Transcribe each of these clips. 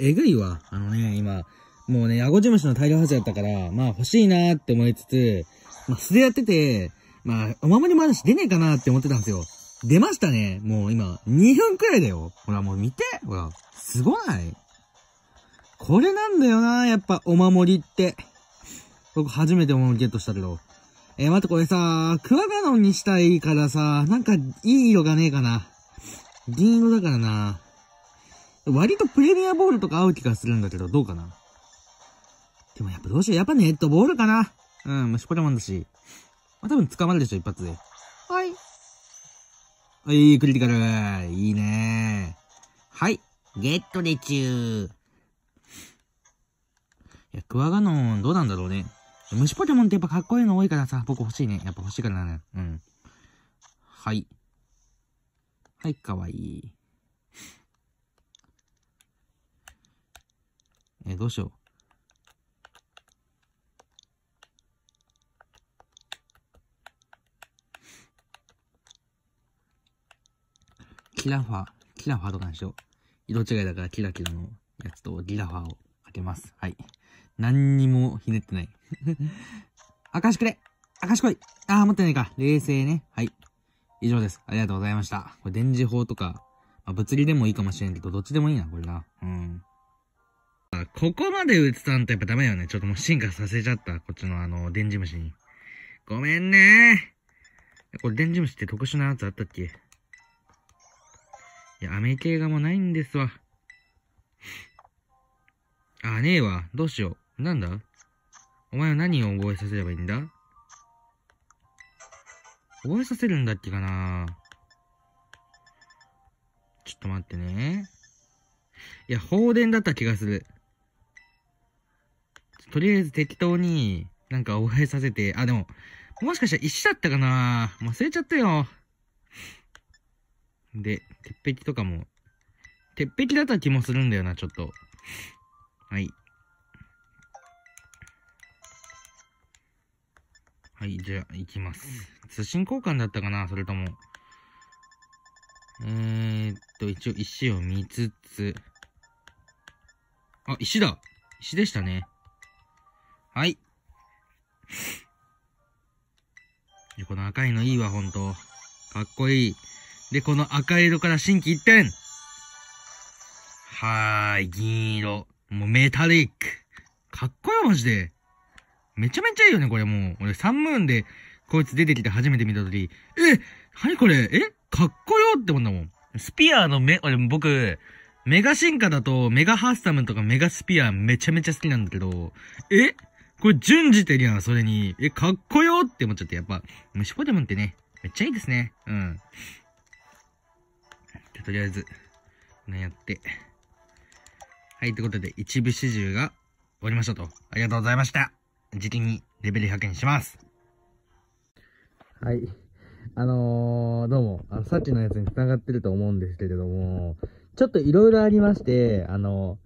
えぐいわ。あのね、今、もうね、ヤゴジムシの大量発生だったから、まあ欲しいなーって思いつつ、まあ素でやってて、まあ、お守りもあるし出ねえかなーって思ってたんですよ。出ましたね。もう今、2分くらいだよ。ほら、もう見て。ほら、すごないこれなんだよな、ーやっぱ、お守りって。僕、初めてお守りゲットしたけど。えー、待って、これさ、クワガノンにしたいからさ、なんか、いい色がねえかな。銀色だからな。割とプレミアボールとか合う気がするんだけど、どうかな。でもやっぱどうしよう。やっぱネットボールかな。うん、虫ポしこれもんだし。まあ、多分捕まるでしょ、一発で。はい。はい、クリティカル。いいねはい、ゲットでちゅー。いや、クワガノン、どうなんだろうね。虫ポケモンってやっぱかっこいいの多いからさ、僕欲しいね。やっぱ欲しいからな、ね。うん。はい。はい、かわいい。えー、どうしよう。キラファ、キラファとかにしよう。色違いだからキラキラのやつとギラファをかけます。はい。何にもひねってない。明石くれ明石こいあー、持ってないか。冷静ね。はい。以上です。ありがとうございました。これ電磁法とか、まあ、物理でもいいかもしれんけど、どっちでもいいな、これな。うん。ここまで打つたんとやっぱダメだよね。ちょっともう進化させちゃった。こっちのあの、電磁虫に。ごめんねこれ電磁虫って特殊なやつあったっけいや、アメ系がもうないんですわ。あ、ねえわ。どうしよう。なんだお前は何を覚えさせればいいんだ覚えさせるんだっけかなちょっと待ってね。いや、放電だった気がする。とりあえず適当に、なんか応援させて、あ、でも、もしかしたら石だったかな忘れちゃったよ。で、鉄壁とかも、鉄壁だった気もするんだよな、ちょっと。はい。はい、じゃあ、行きます。通信交換だったかなそれとも。えー、っと、一応石を見つつ、あ、石だ。石でしたね。はい。この赤いのいいわ、ほんと。かっこいい。で、この赤色から新規一点はーい、銀色。もうメタリック。かっこいいマジで。めちゃめちゃいいよね、これもう。俺、サンムーンで、こいつ出てきて初めて見たとき、え、何これえかっこよって思ったもん。スピアーの目、俺、僕、メガ進化だと、メガハースタムとかメガスピアめちゃめちゃ好きなんだけど、えこれ順次てるやん、それに。え、かっこよって思っちゃって、やっぱ、虫ポケモンってね、めっちゃいいですね。うん。じゃ、とりあえず、ね、やって。はい、ということで、一部始終が終わりましたと。ありがとうございました。時期にレベル100にします。はい。あのー、どうも、あの、さっきのやつに繋がってると思うんですけれども、ちょっといろいろありまして、あの、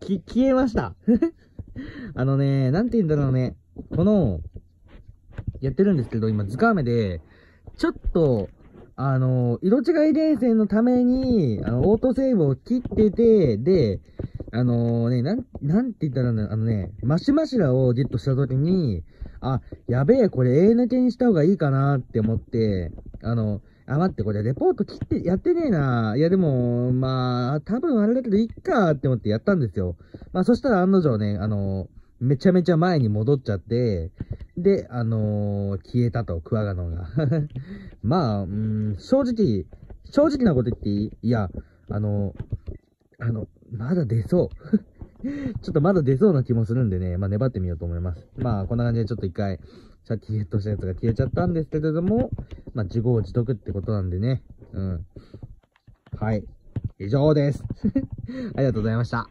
き、消えました。あのね、なんて言うんだろうね。この、やってるんですけど、今、図鑑目で、ちょっと、あの、色違い伝染のために、あの、オートセーブを切ってて、で、あのー、ね、なん、なんて言ったらね、あのね、マシマシラをゲットした時に、あ、やべえ、これ A 抜けにした方がいいかなって思って、あの、あ、待って、これレポート切って、やってねえな。いや、でも、まあ、多分あれだけど、いっかって思ってやったんですよ。まあ、そしたら案の定ね、あの、めちゃめちゃ前に戻っちゃって、で、あのー、消えたと、クワガノンが。まあ、うん、正直、正直なこと言っていいいや、あのー、あの、まだ出そう。ちょっとまだ出そうな気もするんでね、まあ粘ってみようと思います。まあ、こんな感じでちょっと一回、さっきゲットしたやつが消えちゃったんですけれども、まあ、自業自得ってことなんでね。うん。はい。以上です。ありがとうございました。